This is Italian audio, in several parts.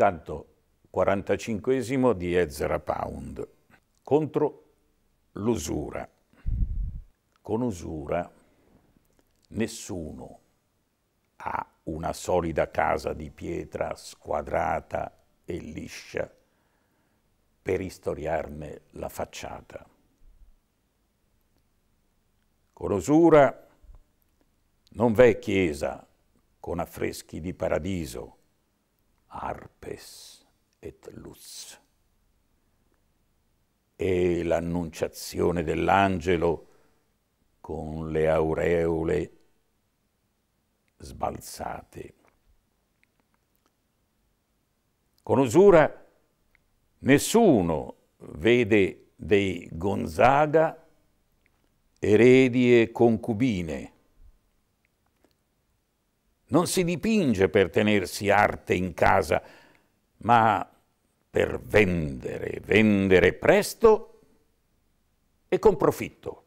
canto 45 di Ezra Pound, contro l'usura. Con usura nessuno ha una solida casa di pietra squadrata e liscia per istoriarne la facciata. Con usura non v'è chiesa con affreschi di paradiso, arpes et luz. E l'annunciazione dell'angelo con le aureole sbalzate. Con usura nessuno vede dei Gonzaga eredi e concubine, non si dipinge per tenersi arte in casa, ma per vendere, vendere presto e con profitto.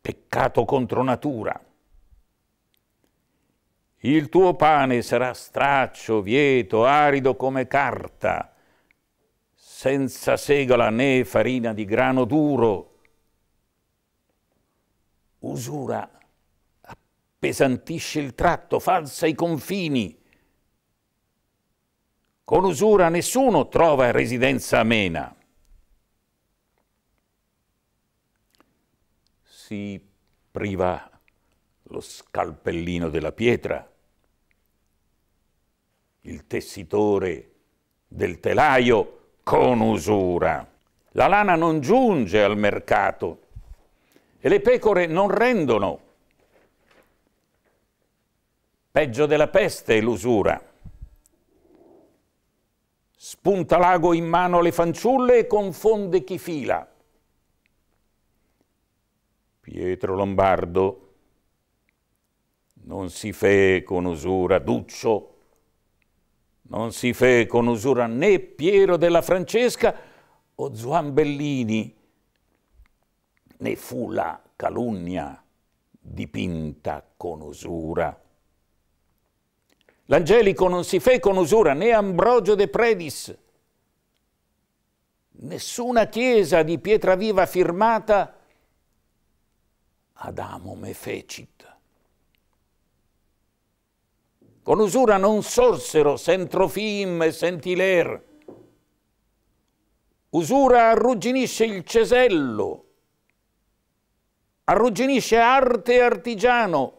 Peccato contro natura. Il tuo pane sarà straccio, vieto, arido come carta, senza segola né farina di grano duro. Usura pesantisce il tratto, falsa i confini. Con usura nessuno trova residenza amena. Si priva lo scalpellino della pietra, il tessitore del telaio con usura. La lana non giunge al mercato e le pecore non rendono Peggio della peste è l'usura. Spunta l'ago in mano alle fanciulle e confonde chi fila. Pietro Lombardo non si fe con usura Duccio, non si fe con usura né Piero della Francesca o Zuan Bellini, né fu la calunnia dipinta con usura. L'angelico non si fe con usura, né Ambrogio de Predis. Nessuna chiesa di pietra viva firmata Adamo me fecit. Con usura non sorsero sentrofim e sentiler. Usura arrugginisce il cesello, arrugginisce arte e artigiano,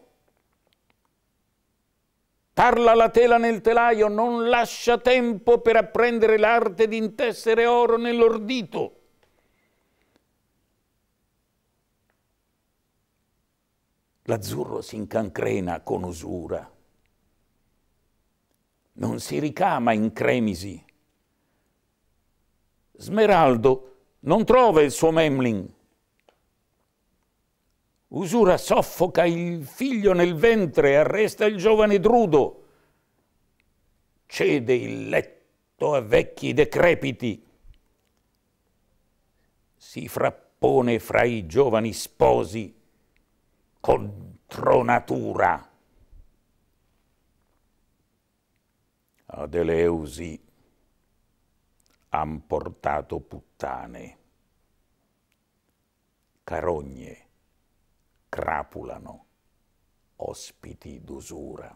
Parla la tela nel telaio, non lascia tempo per apprendere l'arte di intessere oro nell'ordito. L'azzurro si incancrena con usura, non si ricama in cremisi. Smeraldo non trova il suo memling, Usura soffoca il figlio nel ventre, arresta il giovane drudo, cede il letto a vecchi decrepiti, si frappone fra i giovani sposi contro natura. Ad Eleusi han portato puttane, carogne, crapulano ospiti d'usura.